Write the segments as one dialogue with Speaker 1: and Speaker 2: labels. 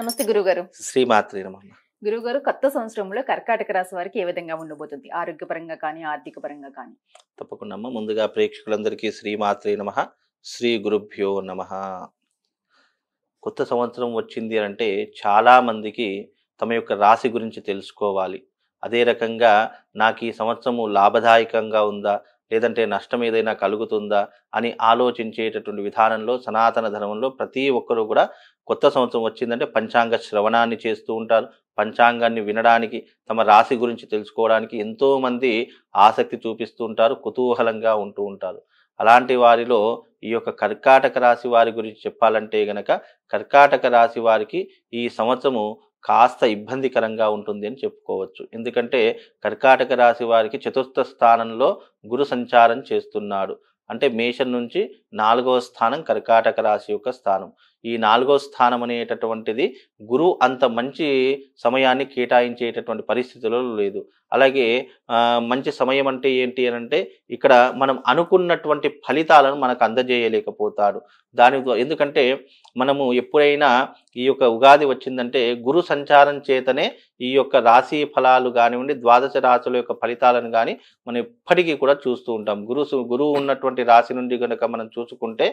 Speaker 1: నమస్తే గురుగారు శ్రీమాత్రి గురుగారు కొత్త సంవత్సరంలో కర్కాటక రాశి వారికి ఏ విధంగా ఉండబోతుంది ఆరోగ్యపరంగా కానీ ఆర్థిక పరంగా కానీ తప్పకుండా ముందుగా ప్రేక్షకులందరికీ మాత్రి నమ శ్రీ గురుభ్యో నమ కొత్త సంవత్సరం వచ్చింది అంటే చాలా మందికి తమ యొక్క రాశి గురించి తెలుసుకోవాలి అదే రకంగా నాకు ఈ సంవత్సరము లాభదాయకంగా ఉందా లేదంటే నష్టం ఏదైనా కలుగుతుందా అని ఆలోచించేటటువంటి విధానంలో సనాతన ధర్మంలో ప్రతి ఒక్కరూ కూడా కొత్త సంవత్సరం వచ్చిందంటే పంచాంగ శ్రవణాన్ని చేస్తూ ఉంటారు పంచాంగాన్ని వినడానికి తమ రాశి గురించి తెలుసుకోవడానికి ఎంతోమంది ఆసక్తి చూపిస్తూ ఉంటారు కుతూహలంగా ఉంటూ ఉంటారు అలాంటి వారిలో ఈ యొక్క కర్కాటక రాశి వారి గురించి చెప్పాలంటే గనక కర్కాటక రాశి వారికి ఈ సంవత్సరము కాస్త ఇబ్బందికరంగా ఉంటుంది అని చెప్పుకోవచ్చు ఎందుకంటే కర్కాటక రాశి వారికి చతుర్థ స్థానంలో గురు సంచారం చేస్తున్నాడు అంటే మేషం నుంచి నాలుగవ స్థానం కర్కాటక రాశి యొక్క స్థానం ఈ నాలుగో స్థానం అనేటటువంటిది గురువు అంత మంచి సమయాన్ని కేటాయించేటటువంటి పరిస్థితుల్లో లేదు అలాగే మంచి సమయం అంటే ఏంటి అని అంటే ఇక్కడ మనం అనుకున్నటువంటి ఫలితాలను మనకు అందజేయలేకపోతాడు దాని ఎందుకంటే మనము ఎప్పుడైనా ఈ యొక్క ఉగాది వచ్చిందంటే గురు సంచారం చేతనే ఈ యొక్క రాశి ఫలాలు కానివ్వండి ద్వాదశ రాశుల యొక్క ఫలితాలను కానీ మనం ఎప్పటికీ కూడా చూస్తూ ఉంటాం గురు గురువు ఉన్నటువంటి రాశి నుండి కనుక మనం చూ చూసుకుంటే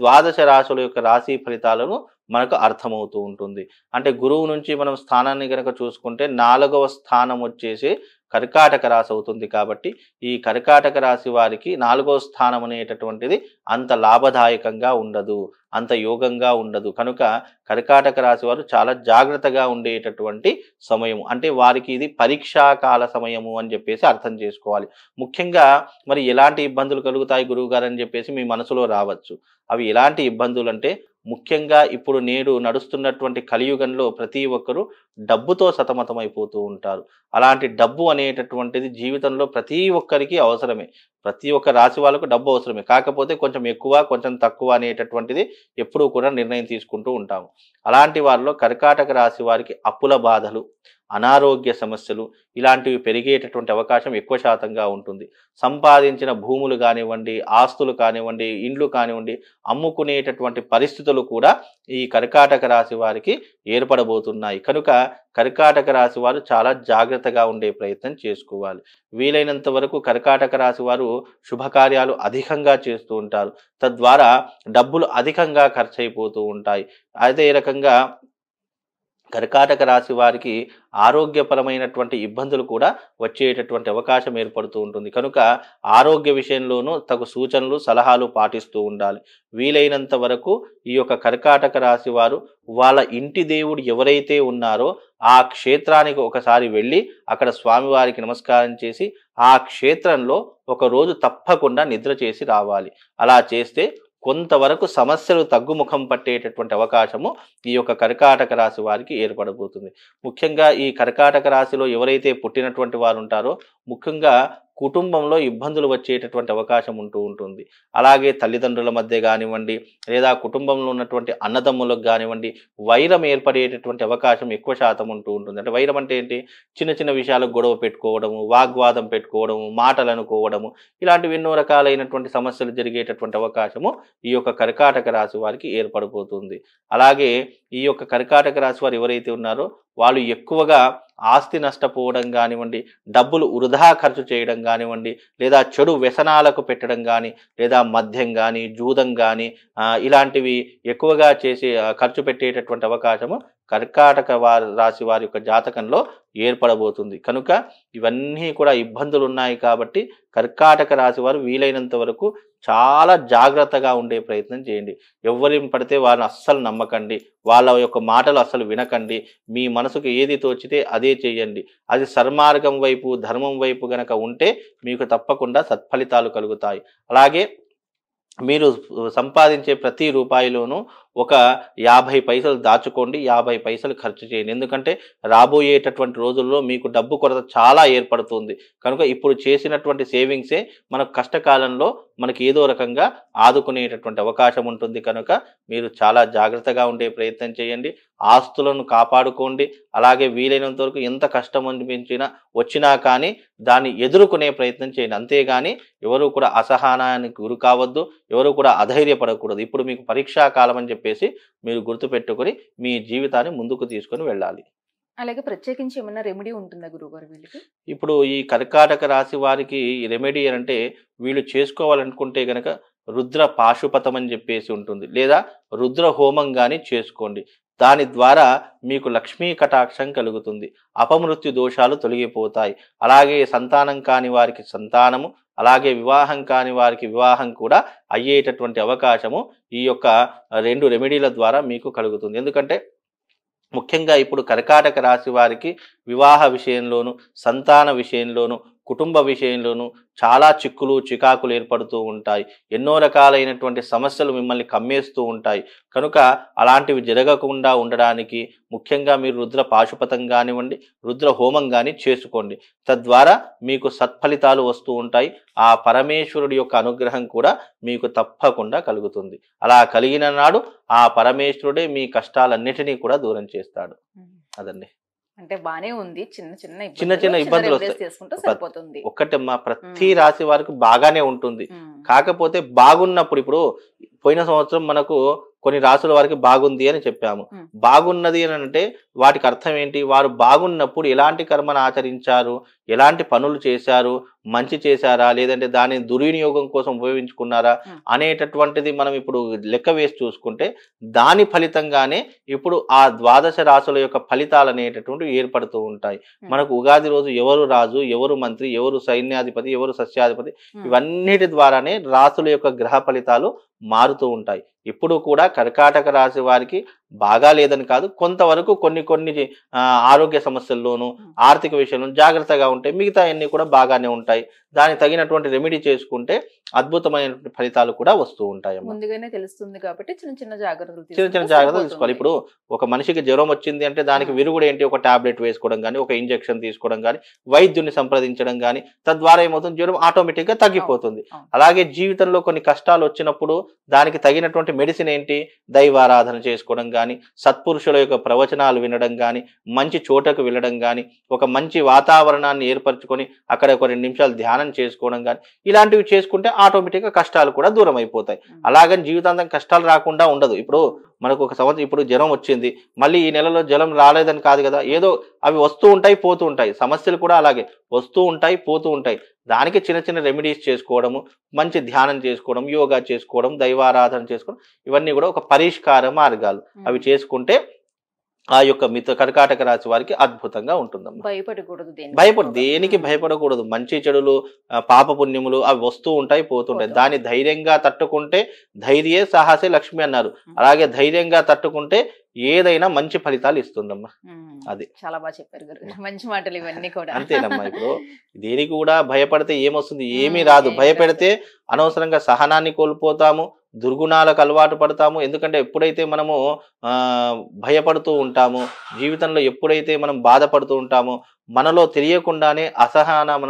Speaker 1: ద్వాదశ రాశుల యొక్క రాశి ఫలితాలను మనకు అర్థమవుతూ ఉంటుంది అంటే గురువు నుంచి మనం స్థానాన్ని కనుక చూసుకుంటే నాలుగవ స్థానం వచ్చేసి కర్కాటక రాశి అవుతుంది కాబట్టి ఈ కర్కాటక రాశి వారికి నాలుగో స్థానం అనేటటువంటిది అంత లాభదాయకంగా ఉండదు అంత యోగంగా ఉండదు కనుక కర్కాటక రాశి వారు చాలా జాగ్రత్తగా ఉండేటటువంటి సమయం అంటే వారికి ఇది పరీక్షాకాల సమయము అని చెప్పేసి అర్థం చేసుకోవాలి ముఖ్యంగా మరి ఎలాంటి ఇబ్బందులు కలుగుతాయి గురువుగారు అని చెప్పేసి మీ మనసులో రావచ్చు అవి ఎలాంటి ఇబ్బందులు అంటే ముఖ్యంగా ఇప్పుడు నేడు నడుస్తున్నటువంటి కలియుగంలో ప్రతి ఒక్కరూ డబ్బుతో సతమతమైపోతూ ఉంటారు అలాంటి డబ్బు అనేటటువంటిది జీవితంలో ప్రతి ఒక్కరికి అవసరమే ప్రతి ఒక్క రాశి వాళ్ళకు డబ్బు అవసరమే కాకపోతే కొంచెం ఎక్కువ కొంచెం తక్కువ అనేటటువంటిది ఎప్పుడూ కూడా నిర్ణయం తీసుకుంటూ ఉంటాము అలాంటి వారిలో కర్కాటక రాశి వారికి అప్పుల బాధలు అనారోగ్య సమస్యలు ఇలాంటివి పెరిగేటటువంటి అవకాశం ఎక్కువ శాతంగా ఉంటుంది సంపాదించిన భూములు కానివ్వండి ఆస్తులు కానివ్వండి ఇండ్లు కానివ్వండి అమ్ముకునేటటువంటి పరిస్థితులు కూడా ఈ కర్కాటక రాశి వారికి ఏర్పడబోతున్నాయి కనుక కర్కాటక రాశి వారు చాలా జాగ్రత్తగా ఉండే ప్రయత్నం చేసుకోవాలి వీలైనంత వరకు కర్కాటక రాశి వారు శుభకార్యాలు అధికంగా చేస్తూ ఉంటారు తద్వారా డబ్బులు అధికంగా ఖర్చు అయిపోతూ ఉంటాయి అదే రకంగా కర్కాటక రాశి వారికి ఆరోగ్యపరమైనటువంటి ఇబ్బందులు కూడా వచ్చేటటువంటి అవకాశం ఏర్పడుతూ ఉంటుంది కనుక ఆరోగ్య విషయంలోనూ తగు సూచనలు సలహాలు పాటిస్తూ ఉండాలి వీలైనంత వరకు ఈ యొక్క కర్కాటక రాశి వారు వాళ్ళ ఇంటి దేవుడు ఎవరైతే ఉన్నారో ఆ క్షేత్రానికి ఒకసారి వెళ్ళి అక్కడ స్వామివారికి నమస్కారం చేసి ఆ క్షేత్రంలో ఒకరోజు తప్పకుండా నిద్ర చేసి రావాలి అలా చేస్తే కొంతవరకు సమస్యలు తగ్గుముఖం పట్టేటటువంటి అవకాశము ఈ యొక్క కర్కాటక రాశి వారికి ఏర్పడబోతుంది ముఖ్యంగా ఈ కర్కాటక రాశిలో ఎవరైతే పుట్టినటువంటి వారు ఉంటారో ముఖ్యంగా కుటుంబంలో ఇబ్బందులు వచ్చేటటువంటి అవకాశం ఉంటూ ఉంటుంది అలాగే తల్లిదండ్రుల మధ్య కానివ్వండి లేదా కుటుంబంలో ఉన్నటువంటి అన్నదమ్ములకు కానివ్వండి వైరం ఏర్పడేటటువంటి అవకాశం ఎక్కువ శాతం ఉంటూ ఉంటుంది అంటే వైరం అంటే ఏంటి చిన్న చిన్న విషయాలకు గొడవ పెట్టుకోవడము వాగ్వాదం పెట్టుకోవడము మాటలు అనుకోవడము ఇలాంటివి ఎన్నో రకాలైనటువంటి సమస్యలు జరిగేటటువంటి అవకాశము ఈ యొక్క కర్కాటక రాశి వారికి ఏర్పడిపోతుంది అలాగే ఈ యొక్క కర్కాటక రాశి వారు ఎవరైతే ఉన్నారో వాళ్ళు ఎక్కువగా ఆస్తి నష్టపోవడం కానివ్వండి డబ్బులు వృధా ఖర్చు చేయడం కానివ్వండి లేదా చెడు వ్యసనాలకు పెట్టడం కానీ లేదా మద్యం కానీ జూదం కానీ ఇలాంటివి ఎక్కువగా చేసి ఖర్చు పెట్టేటటువంటి అవకాశము కర్కాటక వారి రాశి వారి యొక్క జాతకంలో ఏర్పడబోతుంది కనుక ఇవన్నీ కూడా ఇబ్బందులు ఉన్నాయి కాబట్టి కర్కాటక రాశి వారు వీలైనంత వరకు చాలా జాగ్రత్తగా ఉండే ప్రయత్నం చేయండి ఎవరిని పడితే వారిని అస్సలు నమ్మకండి వాళ్ళ యొక్క మాటలు అస్సలు వినకండి మీ మనసుకు ఏది తోచితే అదే చేయండి అది సర్మార్గం వైపు ధర్మం వైపు గనక ఉంటే మీకు తప్పకుండా సత్ఫలితాలు కలుగుతాయి అలాగే మీరు సంపాదించే ప్రతి రూపాయిలోనూ ఒక యాభై పైసలు దాచుకోండి యాభై పైసలు ఖర్చు చేయండి ఎందుకంటే రాబోయేటటువంటి రోజుల్లో మీకు డబ్బు కొరత చాలా ఏర్పడుతుంది కనుక ఇప్పుడు చేసినటువంటి సేవింగ్సే మన కష్టకాలంలో మనకి ఏదో రకంగా ఆదుకునేటటువంటి అవకాశం ఉంటుంది కనుక మీరు చాలా జాగ్రత్తగా ఉండే ప్రయత్నం చేయండి ఆస్తులను కాపాడుకోండి అలాగే వీలైనంత వరకు ఎంత కష్టం అనిపించినా వచ్చినా కానీ దాన్ని ఎదుర్కొనే ప్రయత్నం చేయండి అంతేగాని ఎవరు కూడా అసహనానికి గురి కావద్దు ఎవరు కూడా అధైర్యపడకూడదు ఇప్పుడు మీకు పరీక్షా కాలం అని చెప్పి చెప్పేసి మీరు గుర్తుపెట్టుకొని మీ జీవితాన్ని ముందుకు తీసుకొని వెళ్ళాలి అలాగే ప్రత్యేకించి ఏమైనా రెమెడీ ఉంటుందా గురుగారు వీళ్ళకి ఇప్పుడు ఈ కర్కాటక రాశి వారికి రెమెడీ అంటే వీళ్ళు చేసుకోవాలనుకుంటే గనక రుద్ర పాశుపతం అని చెప్పేసి ఉంటుంది లేదా రుద్ర హోమం కానీ చేసుకోండి దాని ద్వారా మీకు లక్ష్మీ కటాక్షం కలుగుతుంది అపమృత్యు దోషాలు తొలగిపోతాయి అలాగే సంతానం కాని వారికి సంతానము అలాగే వివాహం కాని వారికి వివాహం కూడా అయ్యేటటువంటి అవకాశము ఈ యొక్క రెండు రెమెడీల ద్వారా మీకు కలుగుతుంది ఎందుకంటే ముఖ్యంగా ఇప్పుడు కర్కాటక రాశి వారికి వివాహ విషయంలోను సంతాన విషయంలోనూ కుటుంబ విషయంలోనూ చాలా చిక్కులు చికాకులు ఏర్పడుతూ ఉంటాయి ఎన్నో రకాలైనటువంటి సమస్యలు మిమ్మల్ని కమ్మేస్తూ ఉంటాయి కనుక అలాంటివి జరగకుండా ఉండడానికి ముఖ్యంగా మీరు రుద్ర పాశుపతం కానివ్వండి రుద్ర హోమం కానీ చేసుకోండి తద్వారా మీకు సత్ఫలితాలు వస్తూ ఉంటాయి ఆ పరమేశ్వరుడి యొక్క అనుగ్రహం కూడా మీకు తప్పకుండా కలుగుతుంది అలా కలిగిన నాడు ఆ పరమేశ్వరుడే మీ కష్టాలన్నిటినీ కూడా దూరం చేస్తాడు అదండి అంటే బానే ఉంది చిన్న చిన్న చిన్న చిన్న ఇబ్బందులు సరిపోతుంది ఒక్కటే మా ప్రతి రాశి వారికి బాగానే ఉంటుంది కాకపోతే బాగున్నప్పుడు ఇప్పుడు పోయిన సంవత్సరం మనకు కొన్ని రాసుల వారికి బాగుంది అని చెప్పాము బాగున్నది అని అంటే వాటికి అర్థం ఏంటి వారు బాగున్నప్పుడు ఎలాంటి కర్మను ఆచరించారు ఎలాంటి పనులు చేశారు మంచి చేశారా లేదంటే దాని దుర్వినియోగం కోసం ఉపయోగించుకున్నారా అనేటటువంటిది మనం ఇప్పుడు లెక్క వేసి చూసుకుంటే దాని ఫలితంగానే ఇప్పుడు ఆ ద్వాదశ రాసుల యొక్క ఫలితాలు అనేటటువంటి ఏర్పడుతూ ఉంటాయి మనకు ఉగాది రోజు ఎవరు రాజు ఎవరు మంత్రి ఎవరు సైన్యాధిపతి ఎవరు సస్యాధిపతి ఇవన్నిటి ద్వారానే రాసుల యొక్క గ్రహ ఫలితాలు మారుతూ ఉంటాయి ఇప్పుడు కూడా కర్కాటక రాశి వారికి బాగా లేదని కాదు కొంతవరకు కొన్ని కొన్ని ఆరోగ్య సమస్యల్లోనూ ఆర్థిక విషయంలో జాగ్రత్తగా ఉంటాయి మిగతా అన్ని కూడా బాగానే ఉంటాయి దానికి తగినటువంటి రెమెడీ చేసుకుంటే అద్భుతమైనటువంటి ఫలితాలు కూడా వస్తూ ఉంటాయి ముందుగానే తెలుస్తుంది కాబట్టి చిన్న చిన్న జాగ్రత్తలు చిన్న చిన్న జాగ్రత్తలు తీసుకోవాలి ఇప్పుడు ఒక మనిషికి జ్వరం వచ్చింది అంటే దానికి విరుగుడు ఏంటి ఒక టాబ్లెట్ వేసుకోవడం కానీ ఒక ఇంజెక్షన్ తీసుకోవడం కానీ వైద్యుని సంప్రదించడం కానీ తద్వారా ఏమవుతుంది జ్వరం ఆటోమేటిక్ గా తగ్గిపోతుంది అలాగే జీవితంలో కొన్ని కష్టాలు వచ్చినప్పుడు దానికి తగినటువంటి మెడిసిన్ ఏంటి దైవారాధన చేసుకోవడం కానీ సత్పురుషుల యొక్క ప్రవచనాలు వినడం కానీ మంచి చోటకు వెళ్ళడం కానీ ఒక మంచి వాతావరణాన్ని ఏర్పరచుకొని అక్కడ ఒక రెండు నిమిషాలు ధ్యానం చేసుకోవడం కానీ ఇలాంటివి చేసుకుంటే ఆటోమేటిక్గా కష్టాలు కూడా దూరం అయిపోతాయి అలాగని జీవితాంతం కష్టాలు రాకుండా ఉండదు ఇప్పుడు మనకు ఒక సంవత్సరం ఇప్పుడు జ్వరం వచ్చింది మళ్ళీ ఈ నెలలో జ్వరం రాలేదని కాదు కదా ఏదో అవి వస్తూ ఉంటాయి పోతూ ఉంటాయి సమస్యలు కూడా అలాగే వస్తూ ఉంటాయి పోతూ ఉంటాయి దానికి చిన్న చిన్న రెమెడీస్ చేసుకోవడము మంచి ధ్యానం చేసుకోవడం యోగా చేసుకోవడం దైవారాధన చేసుకోవడం ఇవన్నీ కూడా ఒక పరిష్కార మార్గాలు అవి చేసుకుంటే ఆ యొక్క మిత్ర కర్కాటక రాశి వారికి అద్భుతంగా ఉంటుంది భయపడకూడదు భయపడ దేనికి భయపడకూడదు మంచి చెడులు పాపపుణ్యములు అవి వస్తూ ఉంటాయి పోతుంటాయి దాన్ని ధైర్యంగా తట్టుకుంటే ధైర్యే సాహసే లక్ష్మి అన్నారు అలాగే ధైర్యంగా తట్టుకుంటే ఏదైనా మంచి ఫలితాలు ఇస్తుందమ్మా అది చాలా బాగా చెప్పారు మంచి మాటలు ఇవన్నీ కూడా అంతేనమ్మా ఇప్పుడు దేనికి కూడా భయపడితే ఏమొస్తుంది ఏమీ రాదు భయపెడితే అనవసరంగా సహనాన్ని కోల్పోతాము దుర్గుణాలకు అలవాటు పడతాము ఎందుకంటే ఎప్పుడైతే మనము భయపడుతూ ఉంటాము జీవితంలో ఎప్పుడైతే మనం బాధపడుతూ ఉంటామో మనలో తెలియకుండానే అసహనం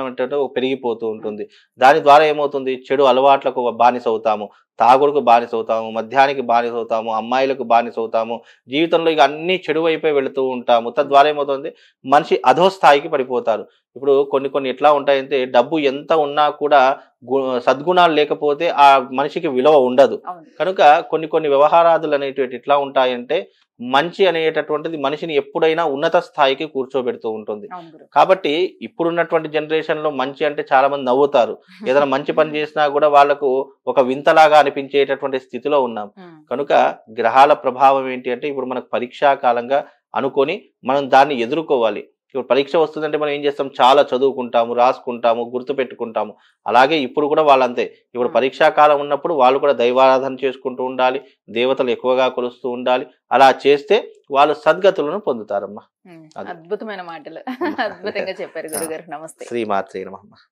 Speaker 1: పెరిగిపోతూ ఉంటుంది దాని ద్వారా ఏమవుతుంది చెడు అలవాట్లకు బానిస అవుతాము తాగుడుకు బానిస అవుతాము మధ్యాహ్నానికి బానిస అవుతాము అమ్మాయిలకు బానిస అవుతాము జీవితంలో ఇక అన్ని చెడు వైపే వెళుతూ ఉంటాము తద్వారా ఏమవుతుంది మనిషి అధో స్థాయికి పడిపోతారు ఇప్పుడు కొన్ని కొన్ని ఎట్లా ఉంటాయంటే డబ్బు ఎంత ఉన్నా కూడా సద్గుణాలు లేకపోతే ఆ మనిషికి విలువ ఉండదు కనుక కొన్ని కొన్ని వ్యవహారాదులు అనేటువంటి ఎట్లా ఉంటాయంటే మంచి అనేటటువంటిది మనిషిని ఎప్పుడైనా ఉన్నత స్థాయికి కూర్చోబెడుతూ ఉంటుంది కాబట్టి ఇప్పుడున్నటువంటి జనరేషన్ లో మంచి అంటే చాలా మంది నవ్వుతారు ఏదైనా మంచి పని చేసినా కూడా వాళ్ళకు ఒక వింతలాగా అనిపించేటటువంటి స్థితిలో ఉన్నాం కనుక గ్రహాల ప్రభావం ఏంటి అంటే ఇప్పుడు మనకు పరీక్షా కాలంగా అనుకొని మనం దాన్ని ఎదుర్కోవాలి ఇప్పుడు పరీక్ష వస్తుందంటే మనం ఏం చేస్తాం చాలా చదువుకుంటాము రాసుకుంటాము గుర్తు పెట్టుకుంటాము అలాగే ఇప్పుడు కూడా వాళ్ళంతే ఇప్పుడు పరీక్షాకాలం ఉన్నప్పుడు వాళ్ళు కూడా దైవారాధన చేసుకుంటూ ఉండాలి దేవతలు ఎక్కువగా కొలుస్తూ ఉండాలి అలా చేస్తే వాళ్ళు సద్గతులను పొందుతారమ్మా అద్భుతమైన మాటలు అద్భుతంగా చెప్పారు గురుగారు నమస్తే శ్రీమాత్రీ నమ్మ